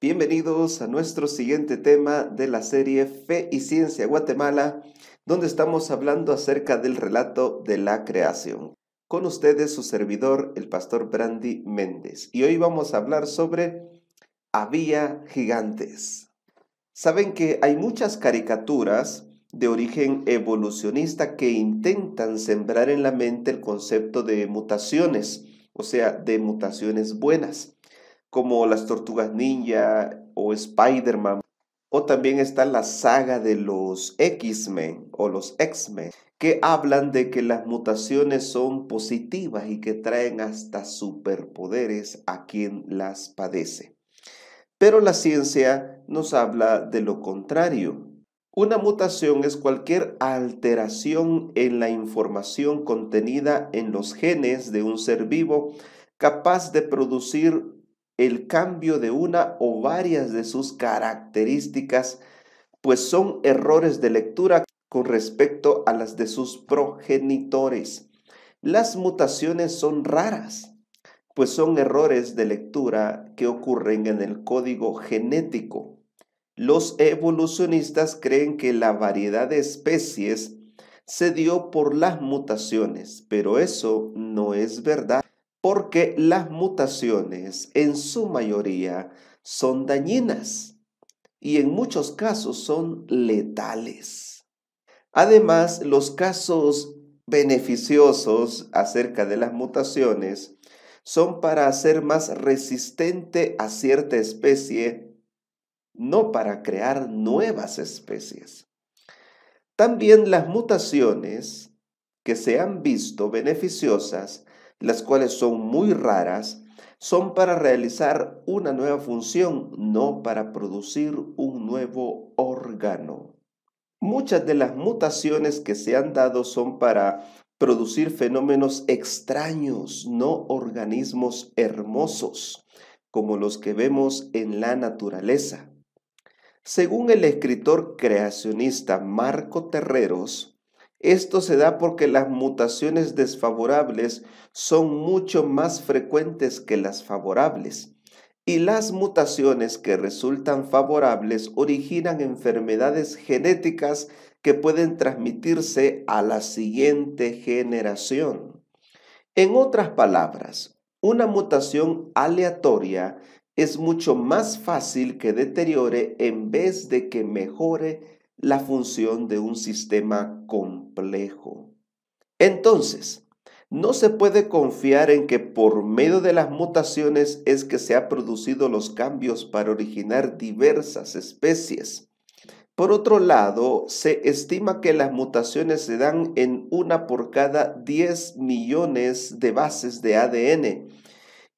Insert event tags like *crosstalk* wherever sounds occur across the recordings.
Bienvenidos a nuestro siguiente tema de la serie Fe y Ciencia Guatemala, donde estamos hablando acerca del relato de la creación. Con ustedes su servidor, el pastor Brandy Méndez, y hoy vamos a hablar sobre Había gigantes. Saben que hay muchas caricaturas de origen evolucionista que intentan sembrar en la mente el concepto de mutaciones, o sea, de mutaciones buenas como las tortugas ninja o Spider-Man. O también está la saga de los X-Men o los X-Men, que hablan de que las mutaciones son positivas y que traen hasta superpoderes a quien las padece. Pero la ciencia nos habla de lo contrario. Una mutación es cualquier alteración en la información contenida en los genes de un ser vivo capaz de producir el cambio de una o varias de sus características, pues son errores de lectura con respecto a las de sus progenitores. Las mutaciones son raras, pues son errores de lectura que ocurren en el código genético. Los evolucionistas creen que la variedad de especies se dio por las mutaciones, pero eso no es verdad porque las mutaciones en su mayoría son dañinas y en muchos casos son letales. Además, los casos beneficiosos acerca de las mutaciones son para hacer más resistente a cierta especie, no para crear nuevas especies. También las mutaciones que se han visto beneficiosas las cuales son muy raras, son para realizar una nueva función, no para producir un nuevo órgano. Muchas de las mutaciones que se han dado son para producir fenómenos extraños, no organismos hermosos, como los que vemos en la naturaleza. Según el escritor creacionista Marco Terreros, esto se da porque las mutaciones desfavorables son mucho más frecuentes que las favorables y las mutaciones que resultan favorables originan enfermedades genéticas que pueden transmitirse a la siguiente generación. En otras palabras, una mutación aleatoria es mucho más fácil que deteriore en vez de que mejore la función de un sistema complejo. Entonces, no se puede confiar en que por medio de las mutaciones es que se han producido los cambios para originar diversas especies. Por otro lado, se estima que las mutaciones se dan en una por cada 10 millones de bases de ADN.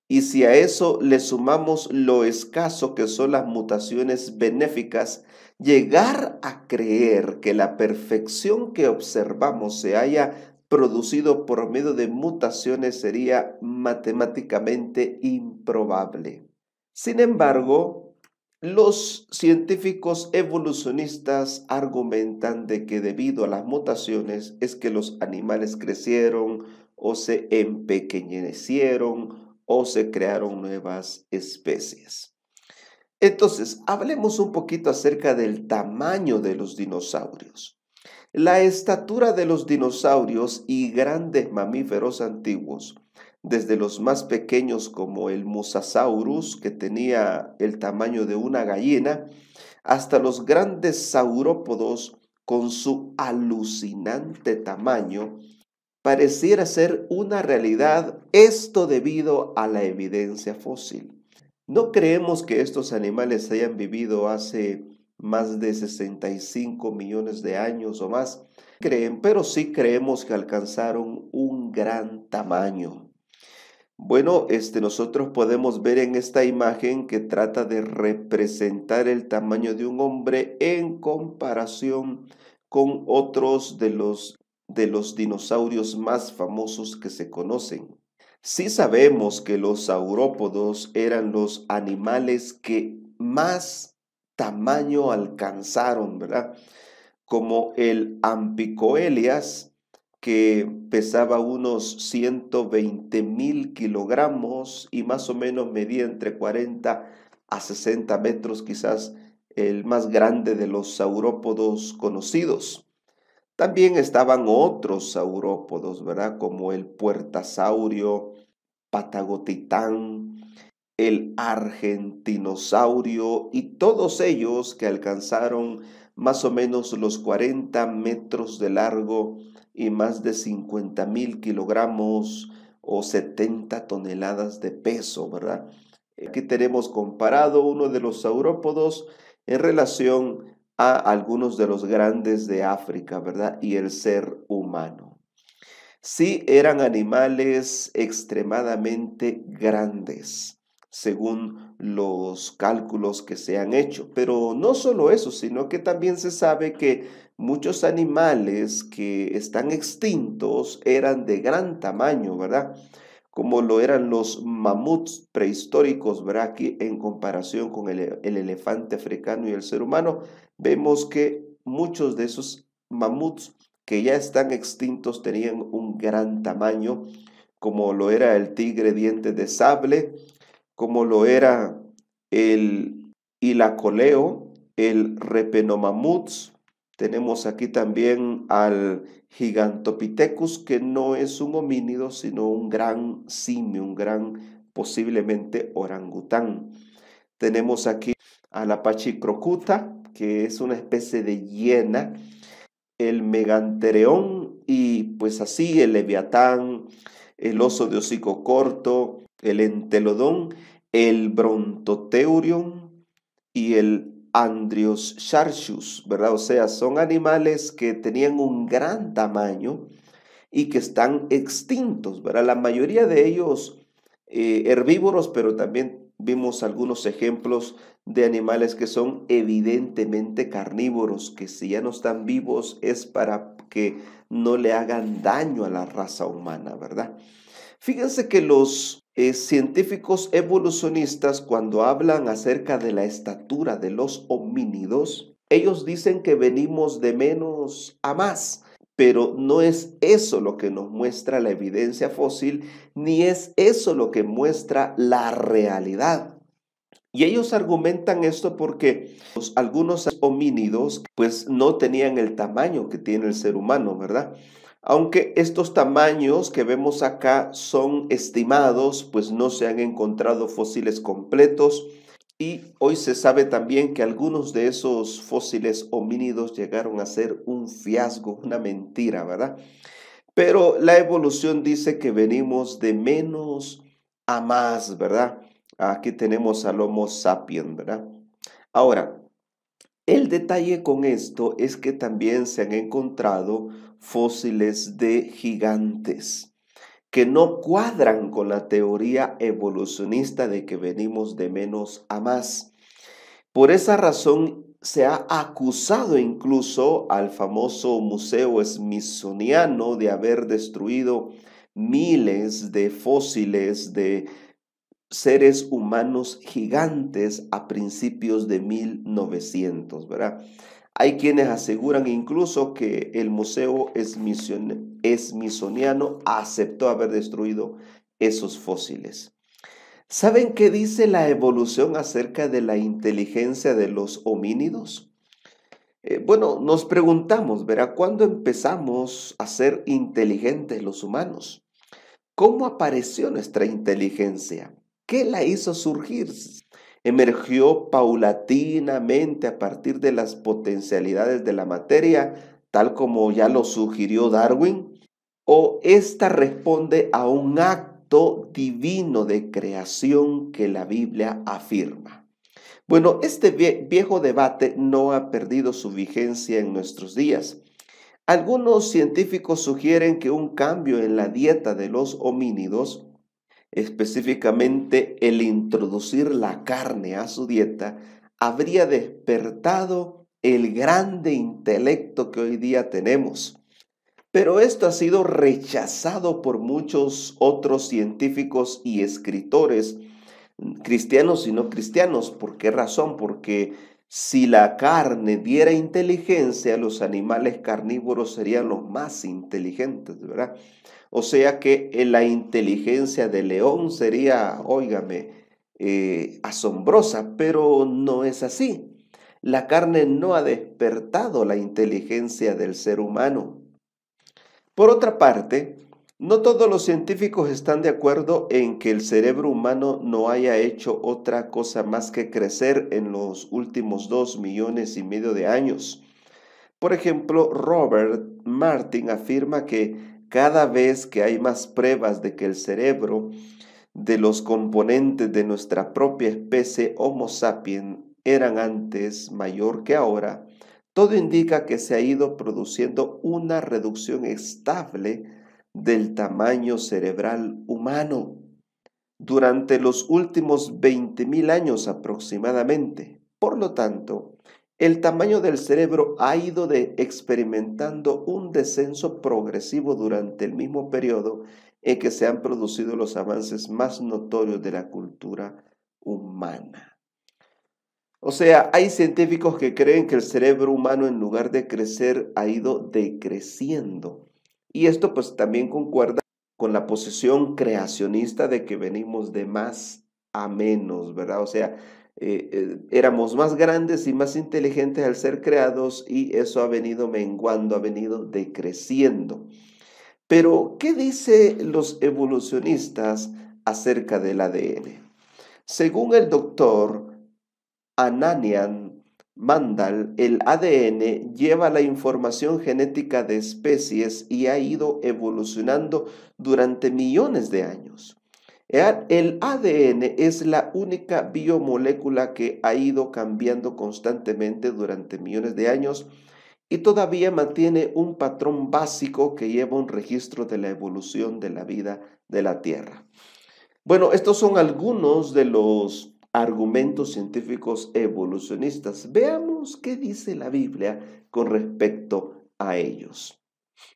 Y si a eso le sumamos lo escaso que son las mutaciones benéficas, Llegar a creer que la perfección que observamos se haya producido por medio de mutaciones sería matemáticamente improbable. Sin embargo, los científicos evolucionistas argumentan de que debido a las mutaciones es que los animales crecieron o se empequeñecieron o se crearon nuevas especies. Entonces, hablemos un poquito acerca del tamaño de los dinosaurios. La estatura de los dinosaurios y grandes mamíferos antiguos, desde los más pequeños como el Mosasaurus, que tenía el tamaño de una gallina, hasta los grandes saurópodos con su alucinante tamaño, pareciera ser una realidad, esto debido a la evidencia fósil. No creemos que estos animales hayan vivido hace más de 65 millones de años o más, creen, pero sí creemos que alcanzaron un gran tamaño. Bueno, este, nosotros podemos ver en esta imagen que trata de representar el tamaño de un hombre en comparación con otros de los, de los dinosaurios más famosos que se conocen. Sí sabemos que los saurópodos eran los animales que más tamaño alcanzaron, ¿verdad? Como el Ampicoelias, que pesaba unos 120 mil kilogramos y más o menos medía entre 40 a 60 metros, quizás el más grande de los saurópodos conocidos. También estaban otros saurópodos, ¿verdad? Como el puertasaurio, patagotitán, el argentinosaurio y todos ellos que alcanzaron más o menos los 40 metros de largo y más de 50 mil kilogramos o 70 toneladas de peso, ¿verdad? Aquí tenemos comparado uno de los saurópodos en relación a algunos de los grandes de África, ¿verdad? Y el ser humano. Sí eran animales extremadamente grandes, según los cálculos que se han hecho. Pero no solo eso, sino que también se sabe que muchos animales que están extintos eran de gran tamaño, ¿verdad? como lo eran los mamuts prehistóricos, braqui Aquí en comparación con el, elefante africano y el ser humano, vemos que muchos de esos mamuts que ya están extintos tenían un gran tamaño, como lo era el tigre diente de sable, como lo era el hilacoleo, el repenomamuts, tenemos aquí también al Gigantopithecus, que no es un homínido, sino un gran simio, un gran posiblemente orangután. Tenemos aquí al apachicrocuta, que es una especie de hiena, el megantereón y pues así el leviatán, el oso de hocico corto, el entelodón, el brontoteurion y el Andriosarchus, ¿verdad? O sea, son animales que tenían un gran tamaño y que están extintos, ¿verdad? La mayoría de ellos eh, herbívoros, pero también vimos algunos ejemplos de animales que son evidentemente carnívoros, que si ya no están vivos es para que no le hagan daño a la raza humana, ¿verdad? Fíjense que los eh, científicos evolucionistas cuando hablan acerca de la estatura de los homínidos, ellos dicen que venimos de menos a más, pero no es eso lo que nos muestra la evidencia fósil, ni es eso lo que muestra la realidad. Y ellos argumentan esto porque algunos homínidos pues no tenían el tamaño que tiene el ser humano, ¿verdad? Aunque estos tamaños que vemos acá son estimados, pues no se han encontrado fósiles completos y hoy se sabe también que algunos de esos fósiles homínidos llegaron a ser un fiasco, una mentira, ¿verdad? Pero la evolución dice que venimos de menos a más, ¿verdad? Aquí tenemos al Homo sapiens, ¿verdad? Ahora, el detalle con esto es que también se han encontrado fósiles de gigantes que no cuadran con la teoría evolucionista de que venimos de menos a más. Por esa razón se ha acusado incluso al famoso Museo Smithsoniano de haber destruido miles de fósiles de seres humanos gigantes a principios de 1900, ¿verdad? Hay quienes aseguran incluso que el museo Smithsoniano aceptó haber destruido esos fósiles. ¿Saben qué dice la evolución acerca de la inteligencia de los homínidos? Eh, bueno, nos preguntamos, ¿verdad? cuándo empezamos a ser inteligentes los humanos? ¿Cómo apareció nuestra inteligencia? ¿Qué la hizo surgir? Emergió paulatinamente a partir de las potencialidades de la materia, tal como ya lo sugirió Darwin, o esta responde a un acto divino de creación que la Biblia afirma. Bueno, este viejo debate no ha perdido su vigencia en nuestros días. Algunos científicos sugieren que un cambio en la dieta de los homínidos específicamente el introducir la carne a su dieta, habría despertado el grande intelecto que hoy día tenemos. Pero esto ha sido rechazado por muchos otros científicos y escritores, cristianos y no cristianos. ¿Por qué razón? Porque si la carne diera inteligencia, los animales carnívoros serían los más inteligentes, ¿verdad? O sea que eh, la inteligencia del León sería, óigame, eh, asombrosa, pero no es así. La carne no ha despertado la inteligencia del ser humano. Por otra parte, no todos los científicos están de acuerdo en que el cerebro humano no haya hecho otra cosa más que crecer en los últimos dos millones y medio de años. Por ejemplo, Robert Martin afirma que cada vez que hay más pruebas de que el cerebro de los componentes de nuestra propia especie Homo sapiens eran antes mayor que ahora, todo indica que se ha ido produciendo una reducción estable del tamaño cerebral humano durante los últimos 20.000 años aproximadamente. Por lo tanto, el tamaño del cerebro ha ido experimentando un descenso progresivo durante el mismo periodo en que se han producido los avances más notorios de la cultura humana. O sea, hay científicos que creen que el cerebro humano en lugar de crecer ha ido decreciendo. Y esto pues también concuerda con la posición creacionista de que venimos de más a menos, ¿verdad? O sea, eh, eh, éramos más grandes y más inteligentes al ser creados y eso ha venido menguando, ha venido decreciendo. Pero, ¿qué dicen los evolucionistas acerca del ADN? Según el doctor Ananian Mandal, el ADN lleva la información genética de especies y ha ido evolucionando durante millones de años. El ADN es la única biomolécula que ha ido cambiando constantemente durante millones de años y todavía mantiene un patrón básico que lleva un registro de la evolución de la vida de la Tierra. Bueno, estos son algunos de los argumentos científicos evolucionistas. Veamos qué dice la Biblia con respecto a ellos.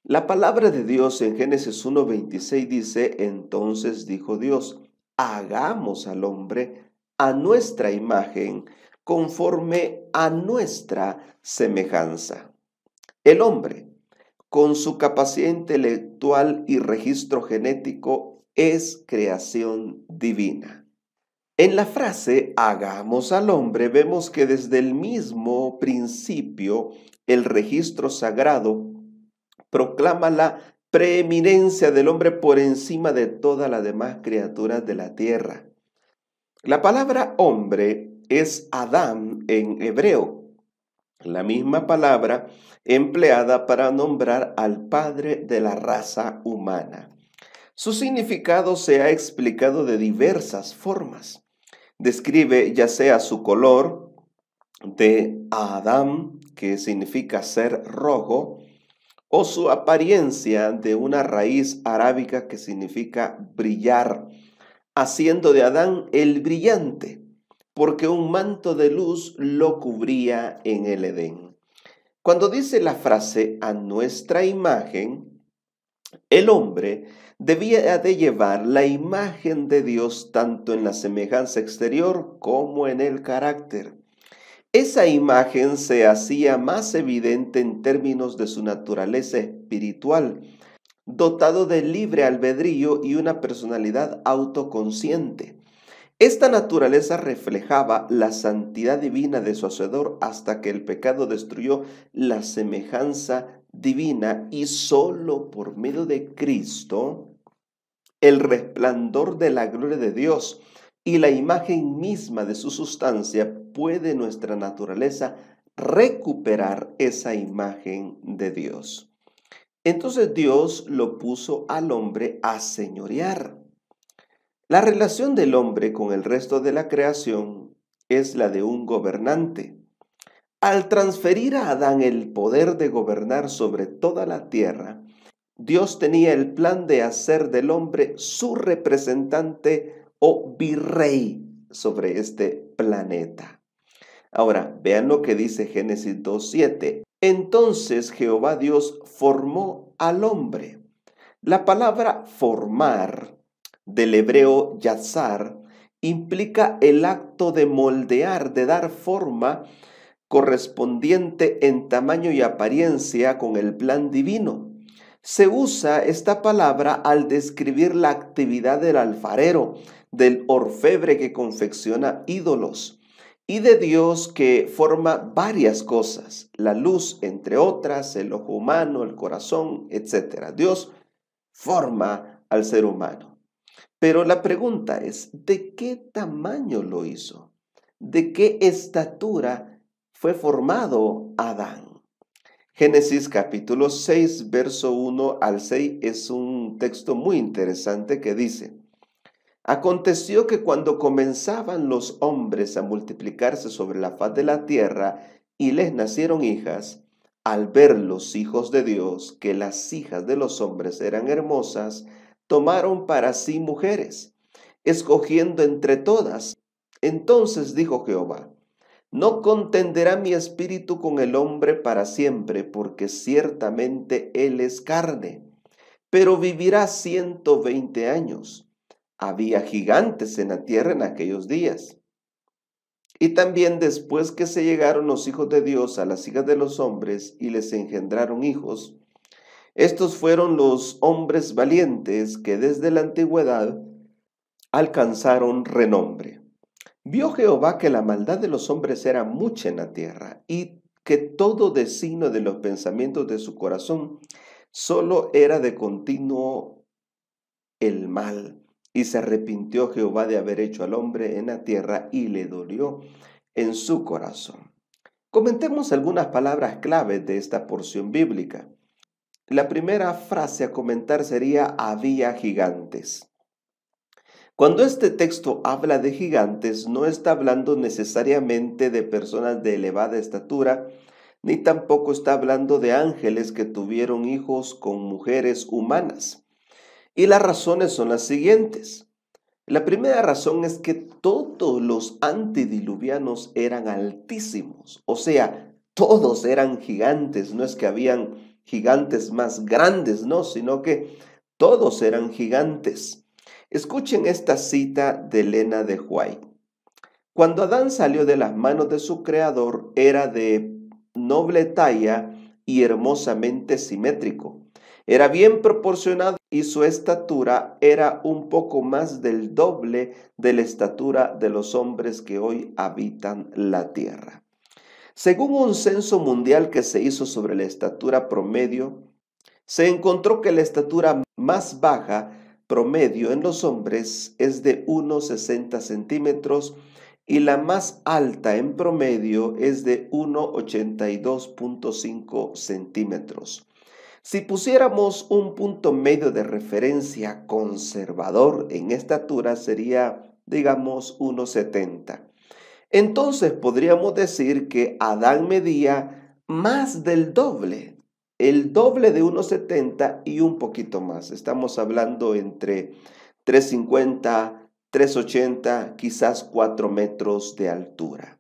La palabra de Dios en Génesis 1.26 dice, entonces dijo Dios, hagamos al hombre a nuestra imagen, conforme a nuestra semejanza. El hombre, con su capacidad intelectual y registro genético, es creación divina. En la frase hagamos al hombre vemos que desde el mismo principio el registro sagrado proclama la preeminencia del hombre por encima de todas las demás criaturas de la tierra. La palabra hombre es Adán en hebreo, la misma palabra empleada para nombrar al padre de la raza humana. Su significado se ha explicado de diversas formas. Describe ya sea su color de Adán, que significa ser rojo, o su apariencia de una raíz arábica que significa brillar, haciendo de Adán el brillante, porque un manto de luz lo cubría en el Edén. Cuando dice la frase a nuestra imagen, el hombre debía de llevar la imagen de Dios tanto en la semejanza exterior como en el carácter. Esa imagen se hacía más evidente en términos de su naturaleza espiritual, dotado de libre albedrío y una personalidad autoconsciente. Esta naturaleza reflejaba la santidad divina de su hacedor hasta que el pecado destruyó la semejanza divina y sólo por medio de Cristo el resplandor de la gloria de Dios y la imagen misma de su sustancia, puede nuestra naturaleza recuperar esa imagen de Dios. Entonces Dios lo puso al hombre a señorear. La relación del hombre con el resto de la creación es la de un gobernante. Al transferir a Adán el poder de gobernar sobre toda la tierra, Dios tenía el plan de hacer del hombre su representante virrey sobre este planeta. Ahora, vean lo que dice Génesis 2.7. Entonces Jehová Dios formó al hombre. La palabra formar del hebreo yazar implica el acto de moldear, de dar forma correspondiente en tamaño y apariencia con el plan divino. Se usa esta palabra al describir la actividad del alfarero del orfebre que confecciona ídolos y de Dios que forma varias cosas, la luz entre otras, el ojo humano, el corazón, etc. Dios forma al ser humano. Pero la pregunta es, ¿de qué tamaño lo hizo? ¿De qué estatura fue formado Adán? Génesis capítulo 6, verso 1 al 6 es un texto muy interesante que dice, Aconteció que cuando comenzaban los hombres a multiplicarse sobre la faz de la tierra y les nacieron hijas, al ver los hijos de Dios que las hijas de los hombres eran hermosas, tomaron para sí mujeres, escogiendo entre todas. Entonces dijo Jehová, no contenderá mi espíritu con el hombre para siempre, porque ciertamente él es carne, pero vivirá ciento veinte años había gigantes en la tierra en aquellos días. Y también después que se llegaron los hijos de Dios a las hijas de los hombres y les engendraron hijos, estos fueron los hombres valientes que desde la antigüedad alcanzaron renombre. Vio Jehová que la maldad de los hombres era mucha en la tierra y que todo designo de los pensamientos de su corazón solo era de continuo el mal. Y se arrepintió Jehová de haber hecho al hombre en la tierra y le dolió en su corazón. Comentemos algunas palabras claves de esta porción bíblica. La primera frase a comentar sería había gigantes. Cuando este texto habla de gigantes, no está hablando necesariamente de personas de elevada estatura, ni tampoco está hablando de ángeles que tuvieron hijos con mujeres humanas. Y las razones son las siguientes. La primera razón es que todos los antediluvianos eran altísimos, o sea, todos eran gigantes, no es que habían gigantes más grandes, no, sino que todos eran gigantes. Escuchen esta cita de Elena de Huay. Cuando Adán salió de las manos de su creador, era de noble talla y hermosamente simétrico era bien proporcionado y su estatura era un poco más del doble de la estatura de los hombres que hoy habitan la tierra. Según un censo mundial que se hizo sobre la estatura promedio, se encontró que la estatura más baja promedio en los hombres es de 1,60 centímetros y la más alta en promedio es de 1,82.5 centímetros. Si pusiéramos un punto medio de referencia conservador en estatura sería, digamos, 1,70. Entonces podríamos decir que Adán medía más del doble, el doble de 1,70 y un poquito más. Estamos hablando entre 3,50, 3,80, quizás 4 metros de altura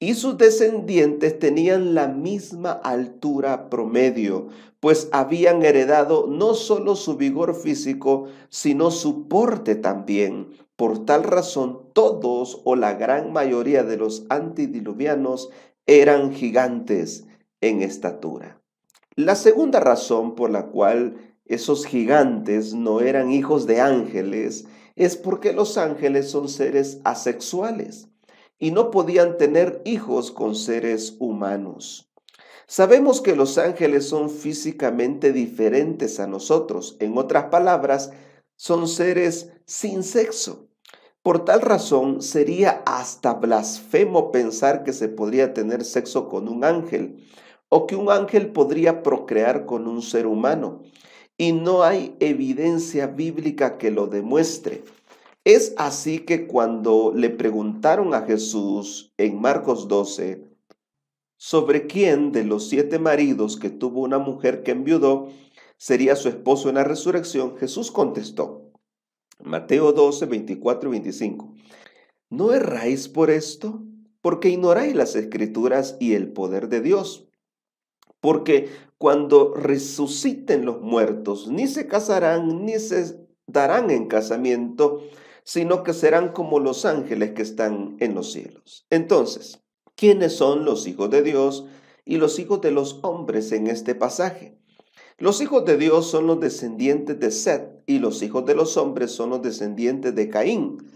y sus descendientes tenían la misma altura promedio, pues habían heredado no solo su vigor físico, sino su porte también. Por tal razón, todos o la gran mayoría de los antidiluvianos eran gigantes en estatura. La segunda razón por la cual esos gigantes no eran hijos de ángeles es porque los ángeles son seres asexuales y no podían tener hijos con seres humanos. Sabemos que los ángeles son físicamente diferentes a nosotros, en otras palabras, son seres sin sexo. Por tal razón, sería hasta blasfemo pensar que se podría tener sexo con un ángel o que un ángel podría procrear con un ser humano. Y no hay evidencia bíblica que lo demuestre. Es así que cuando le preguntaron a Jesús en Marcos 12 sobre quién de los siete maridos que tuvo una mujer que enviudó sería su esposo en la resurrección, Jesús contestó, Mateo 12, 24 y 25, ¿no erráis por esto? Porque ignoráis las escrituras y el poder de Dios. Porque cuando resuciten los muertos, ni se casarán, ni se darán en casamiento, sino que serán como los ángeles que están en los cielos. Entonces, ¿quiénes son los hijos de Dios y los hijos de los hombres en este pasaje? Los hijos de Dios son los descendientes de Seth y los hijos de los hombres son los descendientes de Caín.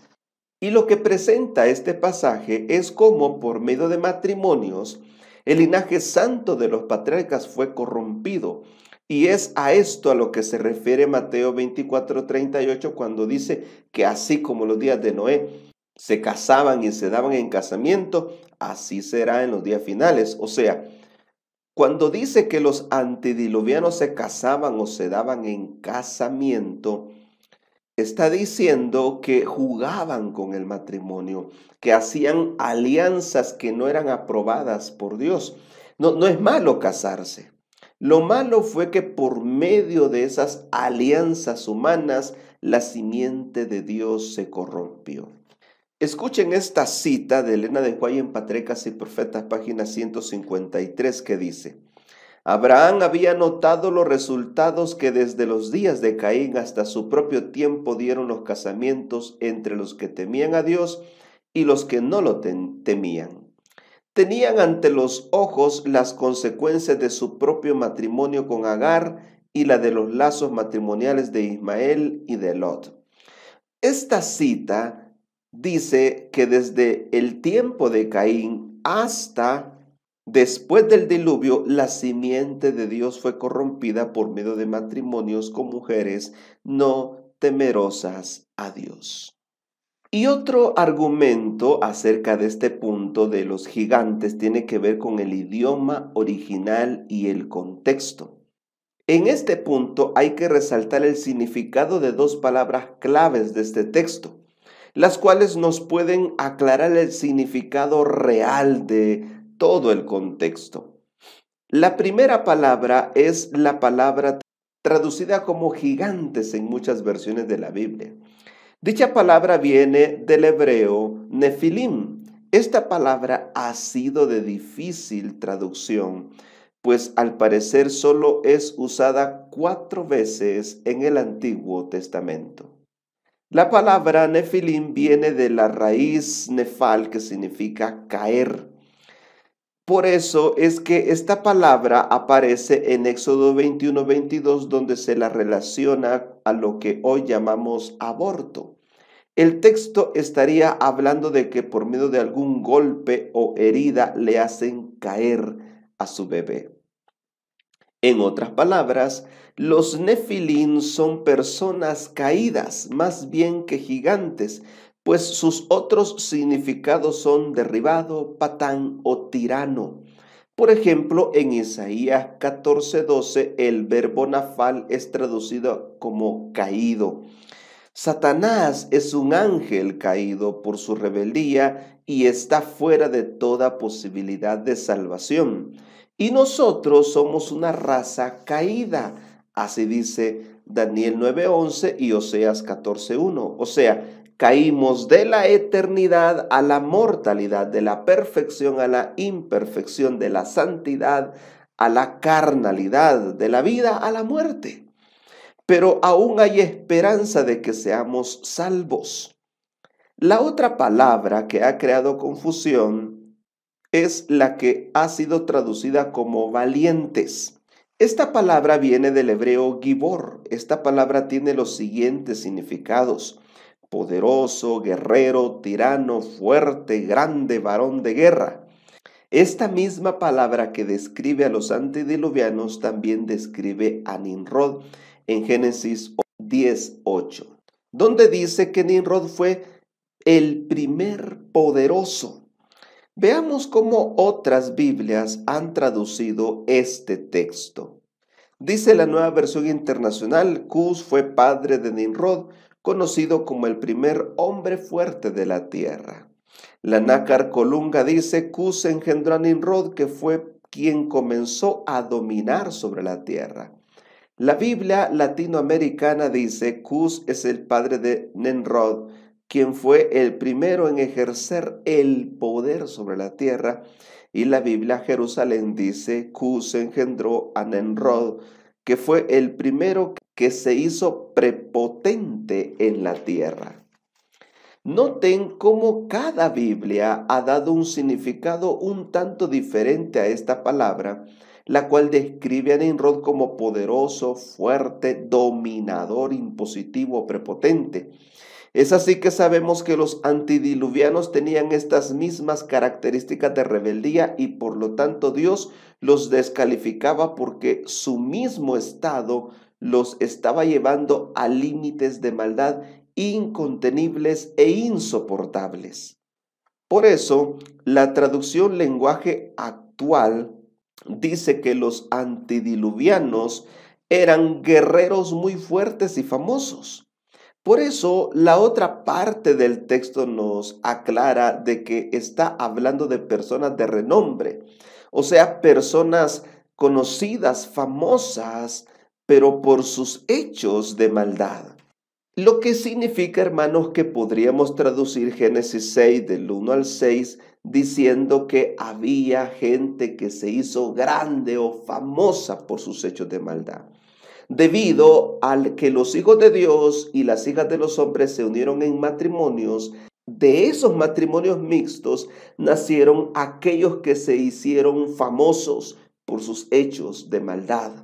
Y lo que presenta este pasaje es cómo por medio de matrimonios el linaje santo de los patriarcas fue corrompido y es a esto a lo que se refiere Mateo 24, 38 cuando dice que así como los días de Noé se casaban y se daban en casamiento, así será en los días finales. O sea, cuando dice que los antediluvianos se casaban o se daban en casamiento, está diciendo que jugaban con el matrimonio, que hacían alianzas que no eran aprobadas por Dios. No, no es malo casarse. Lo malo fue que por medio de esas alianzas humanas, la simiente de Dios se corrompió. Escuchen esta cita de Elena de Huay en Patrecas y Profetas, página 153, que dice, Abraham había notado los resultados que desde los días de Caín hasta su propio tiempo dieron los casamientos entre los que temían a Dios y los que no lo temían tenían ante los ojos las consecuencias de su propio matrimonio con Agar y la de los lazos matrimoniales de Ismael y de Lot. Esta cita dice que desde el tiempo de Caín hasta después del diluvio, la simiente de Dios fue corrompida por medio de matrimonios con mujeres no temerosas a Dios. Y otro argumento acerca de este punto de los gigantes tiene que ver con el idioma original y el contexto. En este punto hay que resaltar el significado de dos palabras claves de este texto, las cuales nos pueden aclarar el significado real de todo el contexto. La primera palabra es la palabra traducida como gigantes en muchas versiones de la Biblia. Dicha palabra viene del hebreo nefilim. Esta palabra ha sido de difícil traducción, pues al parecer solo es usada cuatro veces en el Antiguo Testamento. La palabra nefilim viene de la raíz nefal que significa caer por eso es que esta palabra aparece en Éxodo 21-22 donde se la relaciona a lo que hoy llamamos aborto. El texto estaría hablando de que por medio de algún golpe o herida le hacen caer a su bebé. En otras palabras, los nefilín son personas caídas, más bien que gigantes, pues sus otros significados son derribado, patán o tirano. Por ejemplo, en Isaías 14:12 el verbo nafal es traducido como caído. Satanás es un ángel caído por su rebeldía y está fuera de toda posibilidad de salvación. Y nosotros somos una raza caída, así dice Daniel 9:11 y Oseas 14:1. O sea, caímos de la eternidad a la mortalidad, de la perfección a la imperfección, de la santidad a la carnalidad, de la vida a la muerte. Pero aún hay esperanza de que seamos salvos. La otra palabra que ha creado confusión es la que ha sido traducida como valientes. Esta palabra viene del hebreo gibor. Esta palabra tiene los siguientes significados poderoso, guerrero, tirano, fuerte, grande, varón de guerra. Esta misma palabra que describe a los antediluvianos también describe a Ninrod en Génesis 10.8, donde dice que Ninrod fue el primer poderoso. Veamos cómo otras Biblias han traducido este texto. Dice la nueva versión internacional, Cus fue padre de Ninrod, conocido como el primer hombre fuerte de la tierra. La nácar colunga dice, Cus engendró a Nimrod, que fue quien comenzó a dominar sobre la tierra. La Biblia latinoamericana dice, Cus es el padre de nenrod quien fue el primero en ejercer el poder sobre la tierra. Y la Biblia Jerusalén dice, Cus engendró a Nenrod, que fue el primero que que se hizo prepotente en la tierra. Noten cómo cada Biblia ha dado un significado un tanto diferente a esta palabra, la cual describe a Nimrod como poderoso, fuerte, dominador, impositivo, prepotente. Es así que sabemos que los antidiluvianos tenían estas mismas características de rebeldía y por lo tanto Dios los descalificaba porque su mismo estado los estaba llevando a límites de maldad incontenibles e insoportables. Por eso, la traducción lenguaje actual dice que los antidiluvianos eran guerreros muy fuertes y famosos. Por eso, la otra parte del texto nos aclara de que está hablando de personas de renombre, o sea, personas conocidas, famosas, pero por sus hechos de maldad. Lo que significa, hermanos, que podríamos traducir Génesis 6 del 1 al 6 diciendo que había gente que se hizo grande o famosa por sus hechos de maldad. Debido al que los hijos de Dios y las hijas de los hombres se unieron en matrimonios, de esos matrimonios mixtos nacieron aquellos que se hicieron famosos por sus hechos de maldad.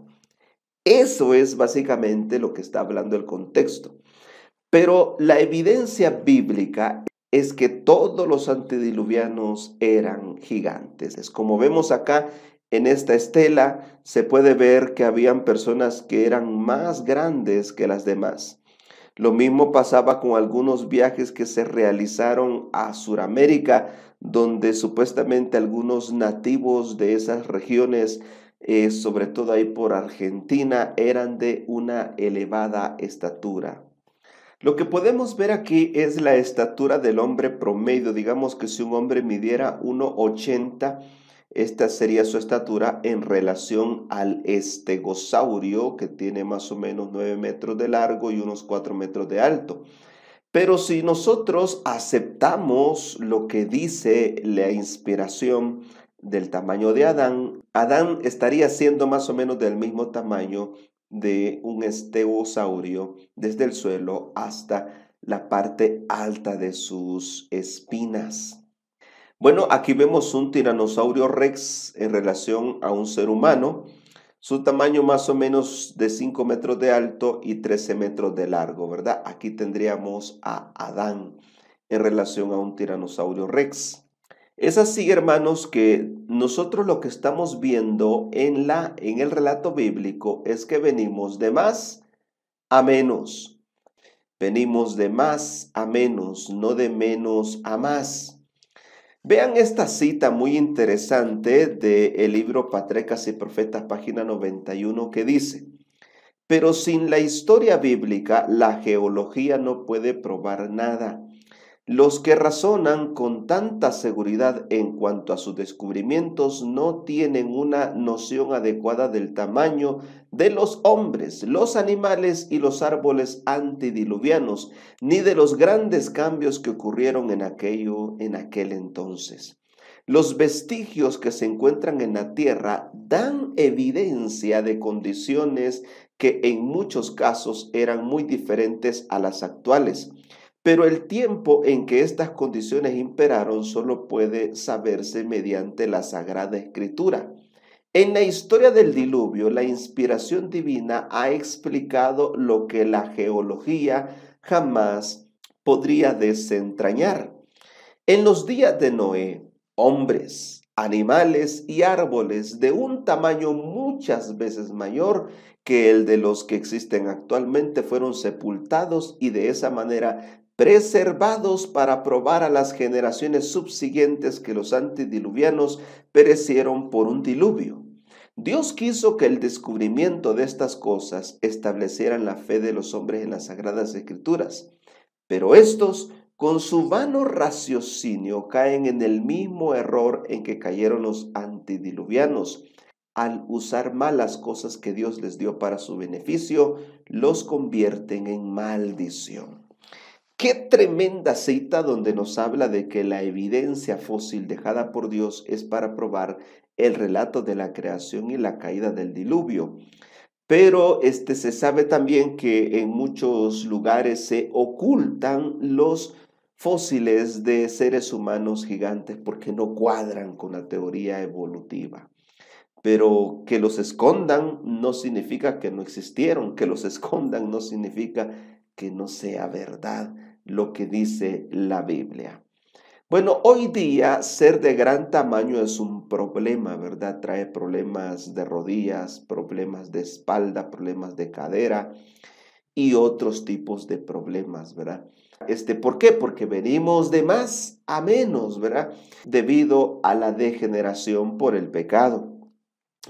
Eso es básicamente lo que está hablando el contexto. Pero la evidencia bíblica es que todos los antediluvianos eran gigantes. Como vemos acá en esta estela, se puede ver que habían personas que eran más grandes que las demás. Lo mismo pasaba con algunos viajes que se realizaron a Suramérica, donde supuestamente algunos nativos de esas regiones eh, sobre todo ahí por Argentina, eran de una elevada estatura. Lo que podemos ver aquí es la estatura del hombre promedio. Digamos que si un hombre midiera 1,80, esta sería su estatura en relación al estegosaurio, que tiene más o menos 9 metros de largo y unos 4 metros de alto. Pero si nosotros aceptamos lo que dice la inspiración del tamaño de Adán, Adán estaría siendo más o menos del mismo tamaño de un esteosaurio desde el suelo hasta la parte alta de sus espinas. Bueno, aquí vemos un tiranosaurio rex en relación a un ser humano, su tamaño más o menos de 5 metros de alto y 13 metros de largo, ¿verdad? Aquí tendríamos a Adán en relación a un tiranosaurio rex. Es así, hermanos, que nosotros lo que estamos viendo en, la, en el relato bíblico es que venimos de más a menos. Venimos de más a menos, no de menos a más. Vean esta cita muy interesante del libro Patrecas y Profetas, página 91, que dice, pero sin la historia bíblica, la geología no puede probar nada los que razonan con tanta seguridad en cuanto a sus descubrimientos no tienen una noción adecuada del tamaño de los hombres, los animales y los árboles antidiluvianos ni de los grandes cambios que ocurrieron en aquello en aquel entonces. Los vestigios que se encuentran en la tierra dan evidencia de condiciones que en muchos casos eran muy diferentes a las actuales. Pero el tiempo en que estas condiciones imperaron solo puede saberse mediante la Sagrada Escritura. En la historia del diluvio, la inspiración divina ha explicado lo que la geología jamás podría desentrañar. En los días de Noé, hombres, animales y árboles de un tamaño muchas veces mayor que el de los que existen actualmente fueron sepultados y de esa manera preservados para probar a las generaciones subsiguientes que los antediluvianos perecieron por un diluvio. Dios quiso que el descubrimiento de estas cosas establecieran la fe de los hombres en las sagradas escrituras, pero estos con su vano raciocinio caen en el mismo error en que cayeron los antediluvianos. Al usar malas cosas que Dios les dio para su beneficio, los convierten en maldición. Qué tremenda cita donde nos habla de que la evidencia fósil dejada por Dios es para probar el relato de la creación y la caída del diluvio. Pero este, se sabe también que en muchos lugares se ocultan los fósiles de seres humanos gigantes porque no cuadran con la teoría evolutiva. Pero que los escondan no significa que no existieron, que los *laughs* escondan no significa que no sea verdad lo que dice la Biblia. Bueno, hoy día ser de gran tamaño es un problema, ¿verdad? Trae problemas de rodillas, problemas de espalda, problemas de cadera y otros tipos de problemas, ¿verdad? Este, ¿Por qué? Porque venimos de más a menos, ¿verdad? Debido a la degeneración por el pecado.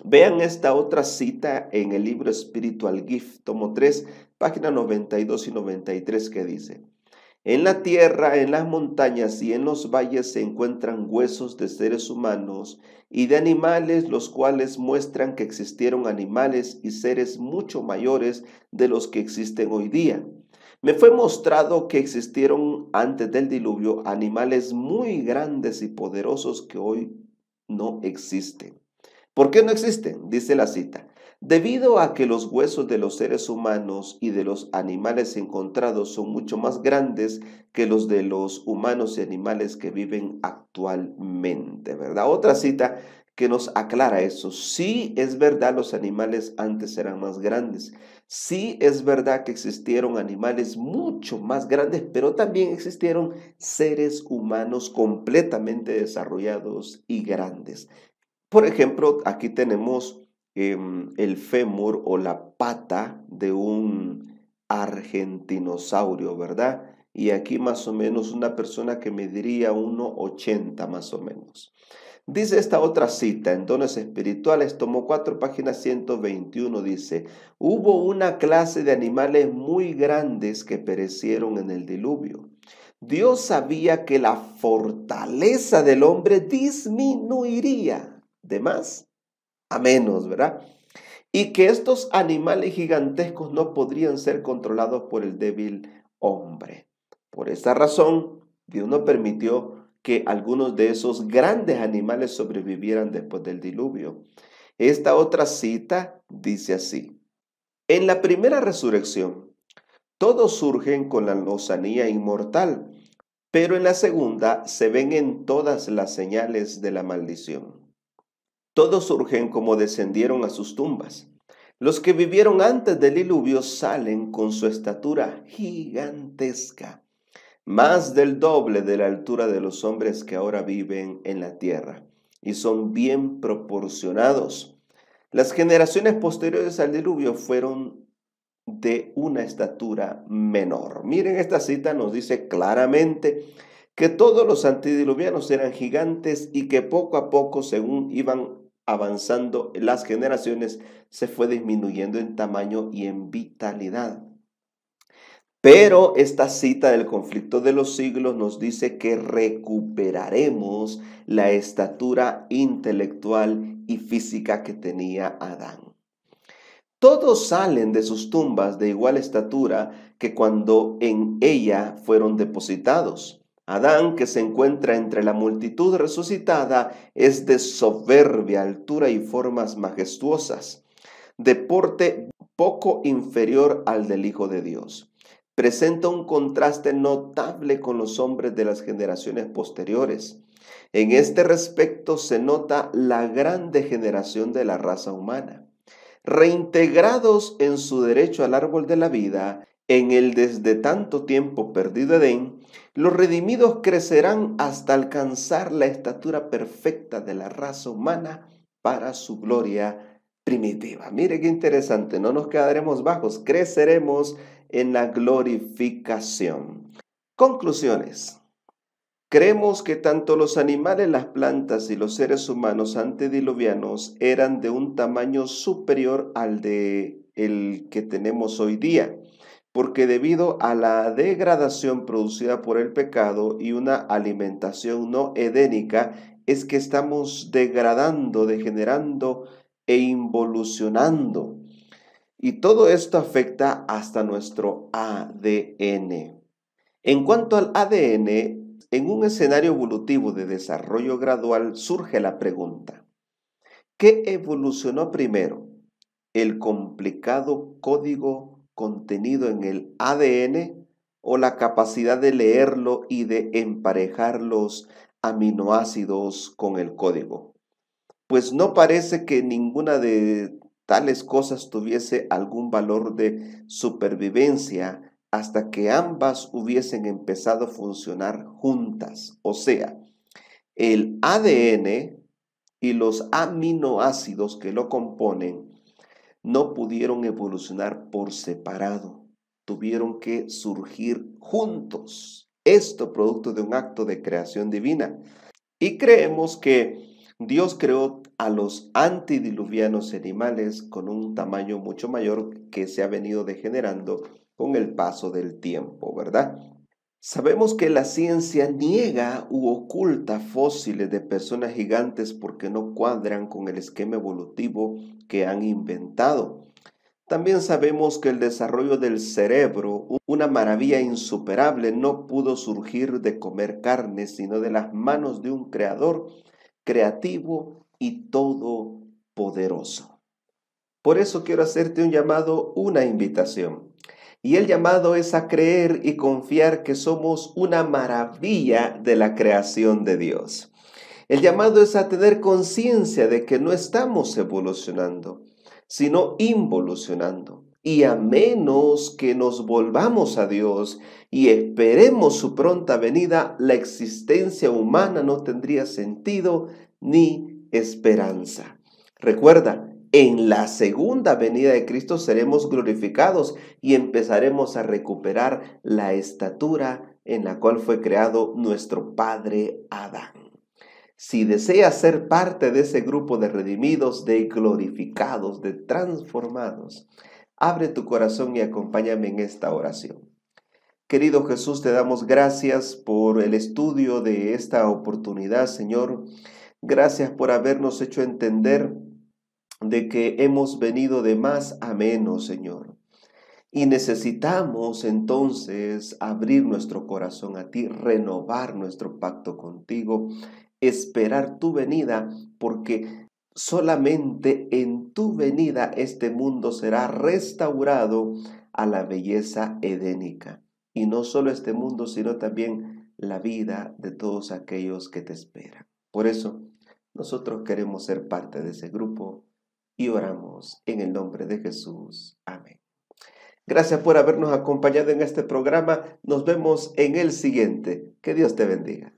Vean esta otra cita en el libro espiritual Gift, tomo 3, página 92 y 93, que dice, en la tierra, en las montañas y en los valles se encuentran huesos de seres humanos y de animales, los cuales muestran que existieron animales y seres mucho mayores de los que existen hoy día. Me fue mostrado que existieron antes del diluvio animales muy grandes y poderosos que hoy no existen. ¿Por qué no existen? Dice la cita. Debido a que los huesos de los seres humanos y de los animales encontrados son mucho más grandes que los de los humanos y animales que viven actualmente, ¿verdad? Otra cita que nos aclara eso. Sí es verdad, los animales antes eran más grandes. Sí es verdad que existieron animales mucho más grandes, pero también existieron seres humanos completamente desarrollados y grandes. Por ejemplo, aquí tenemos Em, el fémur o la pata de un argentinosaurio, ¿verdad? Y aquí más o menos una persona que mediría 1,80 más o menos. Dice esta otra cita en dones espirituales, tomo 4, página 121, dice, hubo una clase de animales muy grandes que perecieron en el diluvio. Dios sabía que la fortaleza del hombre disminuiría. De más, a menos, ¿verdad? Y que estos animales gigantescos no podrían ser controlados por el débil hombre. Por esa razón, Dios no permitió que algunos de esos grandes animales sobrevivieran después del diluvio. Esta otra cita dice así. En la primera resurrección, todos surgen con la lozanía inmortal, pero en la segunda se ven en todas las señales de la maldición todos surgen como descendieron a sus tumbas. Los que vivieron antes del diluvio salen con su estatura gigantesca, más del doble de la altura de los hombres que ahora viven en la tierra, y son bien proporcionados. Las generaciones posteriores al diluvio fueron de una estatura menor. Miren, esta cita nos dice claramente que todos los antidiluvianos eran gigantes y que poco a poco, según iban avanzando las generaciones, se fue disminuyendo en tamaño y en vitalidad. Pero esta cita del conflicto de los siglos nos dice que recuperaremos la estatura intelectual y física que tenía Adán. Todos salen de sus tumbas de igual estatura que cuando en ella fueron depositados. Adán, que se encuentra entre la multitud resucitada, es de soberbia altura y formas majestuosas, de porte poco inferior al del Hijo de Dios. Presenta un contraste notable con los hombres de las generaciones posteriores. En este respecto se nota la gran degeneración de la raza humana. Reintegrados en su derecho al árbol de la vida, en el desde tanto tiempo perdido Edén, los redimidos crecerán hasta alcanzar la estatura perfecta de la raza humana para su gloria primitiva. Mire qué interesante, no nos quedaremos bajos, creceremos en la glorificación. Conclusiones. Creemos que tanto los animales, las plantas y los seres humanos antediluvianos eran de un tamaño superior al de el que tenemos hoy día porque debido a la degradación producida por el pecado y una alimentación no edénica, es que estamos degradando, degenerando e involucionando. Y todo esto afecta hasta nuestro ADN. En cuanto al ADN, en un escenario evolutivo de desarrollo gradual surge la pregunta, ¿qué evolucionó primero? ¿El complicado código contenido en el ADN o la capacidad de leerlo y de emparejar los aminoácidos con el código. Pues no parece que ninguna de tales cosas tuviese algún valor de supervivencia hasta que ambas hubiesen empezado a funcionar juntas, o sea, el ADN y los aminoácidos que lo componen no pudieron evolucionar por separado, tuvieron que surgir juntos. Esto producto de un acto de creación divina. Y creemos que Dios creó a los antidiluvianos animales con un tamaño mucho mayor que se ha venido degenerando con el paso del tiempo, ¿verdad? Sabemos que la ciencia niega u oculta fósiles de personas gigantes porque no cuadran con el esquema evolutivo que han inventado. También sabemos que el desarrollo del cerebro, una maravilla insuperable, no pudo surgir de comer carne, sino de las manos de un creador creativo y todopoderoso. Por eso quiero hacerte un llamado, una invitación. Y el llamado es a creer y confiar que somos una maravilla de la creación de Dios. El llamado es a tener conciencia de que no estamos evolucionando, sino involucionando. Y a menos que nos volvamos a Dios y esperemos su pronta venida, la existencia humana no tendría sentido ni esperanza. Recuerda, en la segunda venida de Cristo seremos glorificados y empezaremos a recuperar la estatura en la cual fue creado nuestro Padre Adán. Si deseas ser parte de ese grupo de redimidos, de glorificados, de transformados, abre tu corazón y acompáñame en esta oración. Querido Jesús, te damos gracias por el estudio de esta oportunidad, Señor. Gracias por habernos hecho entender de que hemos venido de más a menos, Señor. Y necesitamos entonces abrir nuestro corazón a ti, renovar nuestro pacto contigo, esperar tu venida, porque solamente en tu venida este mundo será restaurado a la belleza edénica. Y no solo este mundo, sino también la vida de todos aquellos que te esperan. Por eso, nosotros queremos ser parte de ese grupo y oramos en el nombre de Jesús. Amén. Gracias por habernos acompañado en este programa. Nos vemos en el siguiente. Que Dios te bendiga.